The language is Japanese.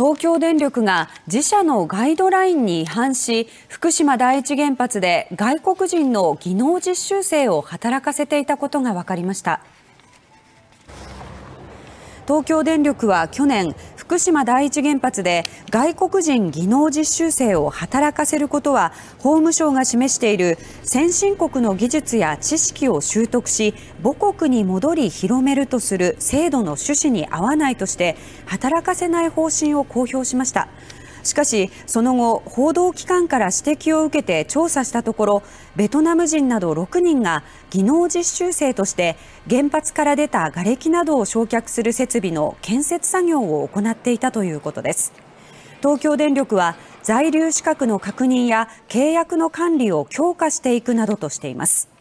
東京電力が自社のガイドラインに違反し福島第一原発で外国人の技能実習生を働かせていたことが分かりました東京電力は去年福島第一原発で外国人技能実習生を働かせることは法務省が示している先進国の技術や知識を習得し母国に戻り広めるとする制度の趣旨に合わないとして働かせない方針を公表しました。しかしその後報道機関から指摘を受けて調査したところベトナム人など6人が技能実習生として原発から出た瓦礫などを焼却する設備の建設作業を行っていたということです東京電力は在留資格の確認や契約の管理を強化していくなどとしています